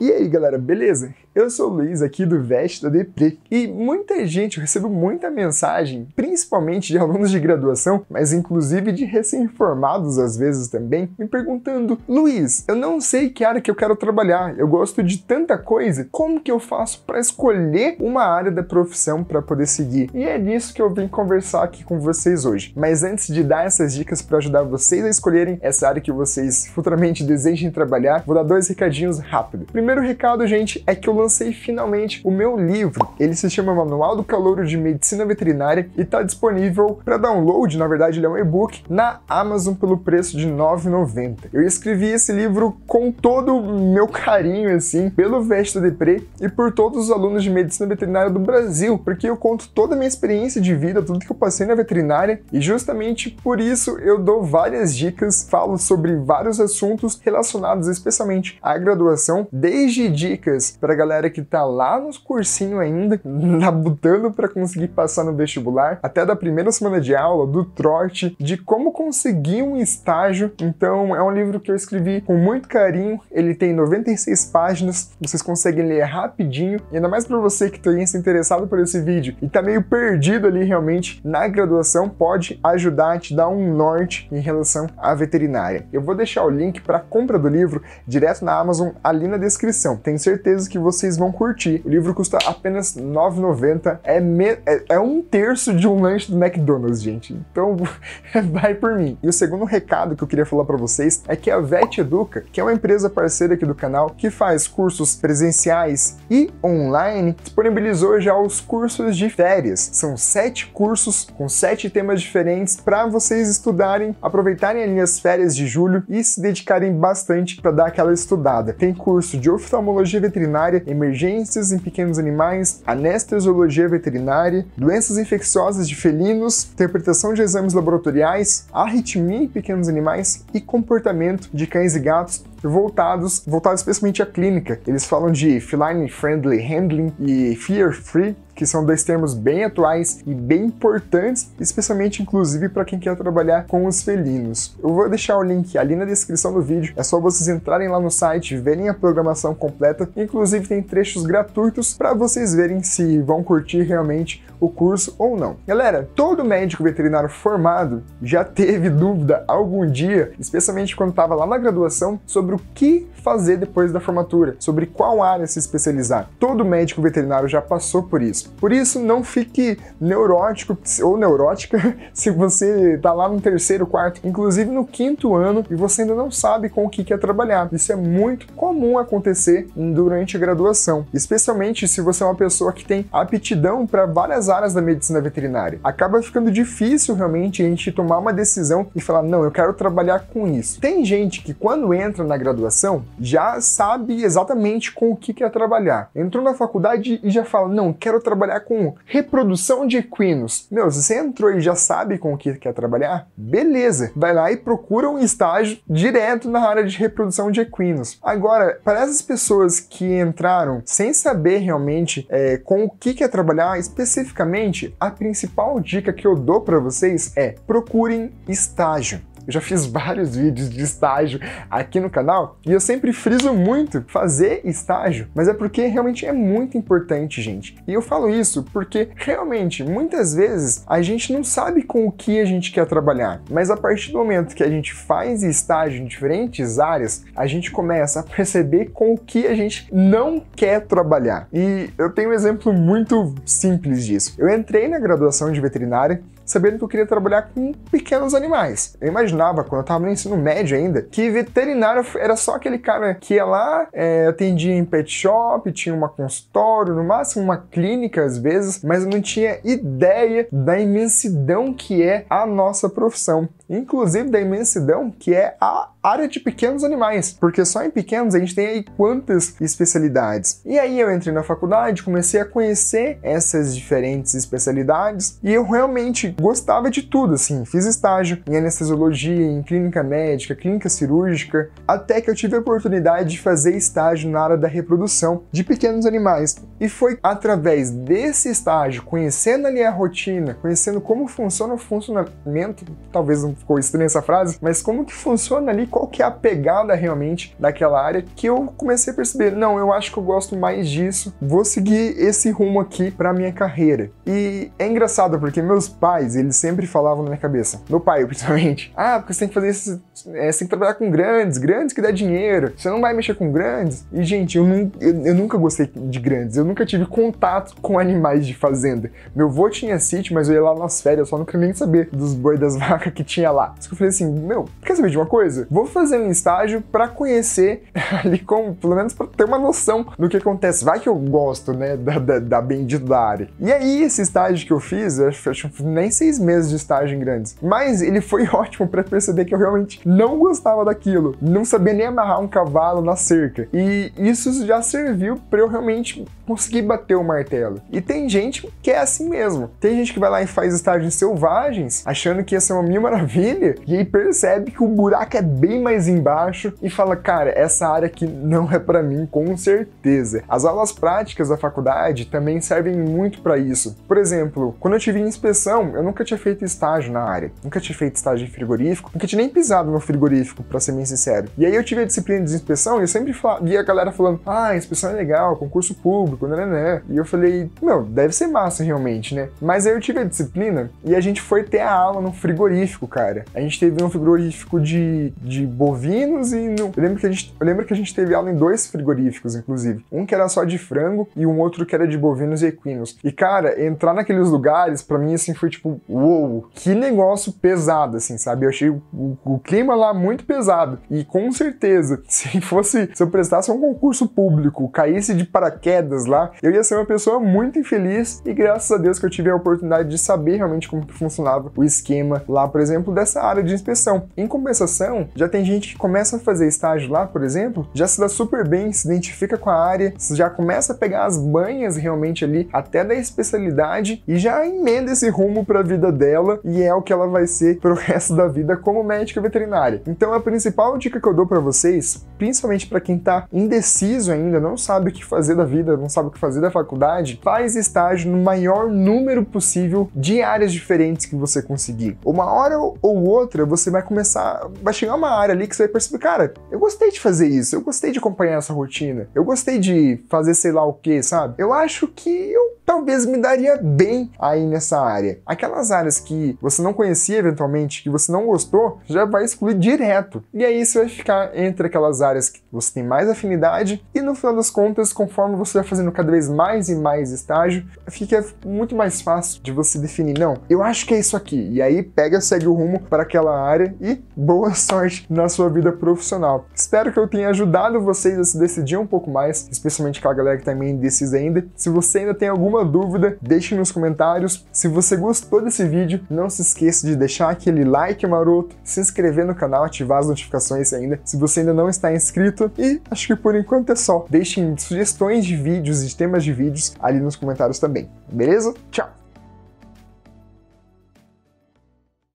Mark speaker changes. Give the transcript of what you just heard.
Speaker 1: E aí galera, beleza? Eu sou o Luiz aqui do da Depre e muita gente, eu recebo muita mensagem, principalmente de alunos de graduação, mas inclusive de recém-formados às vezes também, me perguntando: Luiz, eu não sei que área que eu quero trabalhar, eu gosto de tanta coisa, como que eu faço para escolher uma área da profissão para poder seguir? E é nisso que eu vim conversar aqui com vocês hoje. Mas antes de dar essas dicas para ajudar vocês a escolherem essa área que vocês futuramente desejem trabalhar, vou dar dois recadinhos rápidos. Primeiro, primeiro recado, gente, é que eu lancei finalmente o meu livro. Ele se chama Manual do Calouro de Medicina Veterinária e está disponível para download, na verdade ele é um e-book, na Amazon pelo preço de R$ 9,90. Eu escrevi esse livro com todo o meu carinho, assim, pelo Vesta Depre e por todos os alunos de Medicina Veterinária do Brasil, porque eu conto toda a minha experiência de vida, tudo que eu passei na veterinária e justamente por isso eu dou várias dicas, falo sobre vários assuntos relacionados especialmente à graduação, desde de dicas para galera que tá lá nos cursinhos ainda, labutando para conseguir passar no vestibular, até da primeira semana de aula, do trote, de como conseguir um estágio. Então, é um livro que eu escrevi com muito carinho. Ele tem 96 páginas, vocês conseguem ler rapidinho. E ainda mais para você que tenha tá se interessado por esse vídeo e tá meio perdido ali realmente na graduação, pode ajudar a te dar um norte em relação à veterinária. Eu vou deixar o link para compra do livro direto na Amazon ali na descrição descrição. Tenho certeza que vocês vão curtir. O livro custa apenas R$ 9,90. É, é, é, um terço de um lanche do McDonald's, gente. Então, vai por mim. E o segundo recado que eu queria falar para vocês é que a VET Educa, que é uma empresa parceira aqui do canal, que faz cursos presenciais e online, disponibilizou já os cursos de férias. São sete cursos com sete temas diferentes para vocês estudarem, aproveitarem ali as férias de julho e se dedicarem bastante para dar aquela estudada. Tem curso de oftalmologia veterinária, emergências em pequenos animais, anestesiologia veterinária, doenças infecciosas de felinos, interpretação de exames laboratoriais, arritmia em pequenos animais e comportamento de cães e gatos voltados, voltados especialmente à clínica. Eles falam de feline friendly handling e fear free que são dois termos bem atuais e bem importantes, especialmente inclusive para quem quer trabalhar com os felinos. Eu vou deixar o link ali na descrição do vídeo, é só vocês entrarem lá no site, verem a programação completa, inclusive tem trechos gratuitos para vocês verem se vão curtir realmente o curso ou não. Galera, todo médico veterinário formado já teve dúvida algum dia, especialmente quando estava lá na graduação, sobre o que fazer depois da formatura, sobre qual área se especializar. Todo médico veterinário já passou por isso. Por isso, não fique neurótico ou neurótica se você está lá no terceiro, quarto, inclusive no quinto ano e você ainda não sabe com o que quer trabalhar. Isso é muito comum acontecer durante a graduação, especialmente se você é uma pessoa que tem aptidão para várias várias áreas da medicina veterinária. Acaba ficando difícil realmente a gente tomar uma decisão e falar, não, eu quero trabalhar com isso. Tem gente que quando entra na graduação já sabe exatamente com o que quer trabalhar. Entrou na faculdade e já fala, não, quero trabalhar com reprodução de equinos. Meu, se você entrou e já sabe com o que quer trabalhar, beleza, vai lá e procura um estágio direto na área de reprodução de equinos. Agora, para essas pessoas que entraram sem saber realmente é, com o que quer trabalhar especificamente, especificamente, a principal dica que eu dou para vocês é procurem estágio. Eu já fiz vários vídeos de estágio aqui no canal e eu sempre friso muito fazer estágio, mas é porque realmente é muito importante, gente. E eu falo isso porque realmente muitas vezes a gente não sabe com o que a gente quer trabalhar, mas a partir do momento que a gente faz estágio em diferentes áreas, a gente começa a perceber com o que a gente não quer trabalhar. E eu tenho um exemplo muito simples disso. Eu entrei na graduação de veterinária sabendo que eu queria trabalhar com pequenos animais. Eu imaginava, quando eu estava no ensino médio ainda, que veterinário era só aquele cara que ia lá, é, atendia em pet shop, tinha uma consultório, no máximo uma clínica às vezes, mas eu não tinha ideia da imensidão que é a nossa profissão inclusive da imensidão, que é a área de pequenos animais, porque só em pequenos a gente tem aí quantas especialidades. E aí eu entrei na faculdade, comecei a conhecer essas diferentes especialidades e eu realmente gostava de tudo, assim, fiz estágio em anestesiologia, em clínica médica, clínica cirúrgica, até que eu tive a oportunidade de fazer estágio na área da reprodução de pequenos animais. E foi através desse estágio, conhecendo ali a rotina, conhecendo como funciona o funcionamento, talvez não ficou estranha essa frase, mas como que funciona ali, qual que é a pegada realmente daquela área, que eu comecei a perceber, não, eu acho que eu gosto mais disso, vou seguir esse rumo aqui para minha carreira. E é engraçado porque meus pais, eles sempre falavam na minha cabeça, meu pai principalmente, ah, porque você tem que fazer isso, é, você tem que trabalhar com grandes, grandes que dá dinheiro, você não vai mexer com grandes. E gente, eu, eu, eu nunca gostei de grandes, eu nunca tive contato com animais de fazenda. Meu avô tinha sítio, mas eu ia lá nas férias, eu só queria nem saber dos boi das vacas que tinha lá. Só que eu falei assim, meu, quer saber de uma coisa? Vou fazer um estágio para conhecer ali como, pelo menos para ter uma noção do que acontece. Vai que eu gosto, né, da, da, da bendita da área. E aí, esse estágio que eu fiz, eu acho, acho nem seis meses de estágio em grandes, mas ele foi ótimo para perceber que eu realmente não gostava daquilo. Não sabia nem amarrar um cavalo na cerca. E isso já serviu para eu realmente conseguir bater o martelo. E tem gente que é assim mesmo. Tem gente que vai lá e faz estágios selvagens, achando que ia ser uma mil maravilha, e aí percebe que o buraco é bem mais embaixo e fala, cara, essa área aqui não é para mim, com certeza. As aulas práticas da faculdade também servem muito para isso. Por exemplo, quando eu tive inspeção, eu nunca tinha feito estágio na área, nunca tinha feito estágio em frigorífico, nunca tinha nem pisado no frigorífico, para ser bem sincero. E aí eu tive a disciplina de inspeção e eu sempre via a galera falando, ah, inspeção é legal, concurso público, né, né. E eu falei, meu, deve ser massa realmente, né? Mas aí eu tive a disciplina e a gente foi ter a aula no frigorífico, cara. A gente teve um frigorífico de, de bovinos e no... Eu lembro, que a gente, eu lembro que a gente teve aula em dois frigoríficos, inclusive. Um que era só de frango e um outro que era de bovinos e equinos. E, cara, entrar naqueles lugares, para mim, assim, foi tipo, uou, que negócio pesado, assim, sabe? Eu achei o, o, o clima lá muito pesado. E com certeza, se fosse, se eu prestasse um concurso público, caísse de paraquedas lá, eu ia ser uma pessoa muito infeliz e graças a Deus que eu tive a oportunidade de saber realmente como funcionava o esquema lá, por exemplo, dessa área de inspeção. Em compensação, já tem gente que começa a fazer estágio lá, por exemplo, já se dá super bem, se identifica com a área, já começa a pegar as banhas realmente ali, até da especialidade e já emenda esse rumo para a vida dela e é o que ela vai ser para o resto da vida como médica veterinária. Então a principal dica que eu dou para vocês principalmente para quem está indeciso ainda, não sabe o que fazer da vida, não sabe o que fazer da faculdade, faz estágio no maior número possível de áreas diferentes que você conseguir. Uma hora ou outra você vai começar, vai chegar uma área ali que você vai perceber, cara, eu gostei de fazer isso, eu gostei de acompanhar essa rotina, eu gostei de fazer sei lá o que, sabe? Eu acho que eu talvez me daria bem aí nessa área. Aquelas áreas que você não conhecia eventualmente, que você não gostou, já vai excluir direto. E aí você vai ficar entre aquelas áreas que você tem mais afinidade e no final das contas, conforme você vai fazendo cada vez mais e mais estágio, fica muito mais fácil de você definir, não, eu acho que é isso aqui. E aí pega, segue o rumo para aquela área e boa sorte na sua vida profissional. Espero que eu tenha ajudado vocês a se decidir um pouco mais, especialmente a galera que também tá indecisa ainda. Se você ainda tem alguma alguma dúvida, deixe nos comentários. Se você gostou desse vídeo, não se esqueça de deixar aquele like maroto, se inscrever no canal, ativar as notificações ainda, se você ainda não está inscrito. E acho que por enquanto é só. Deixem sugestões de vídeos e temas de vídeos ali nos comentários também. Beleza? Tchau!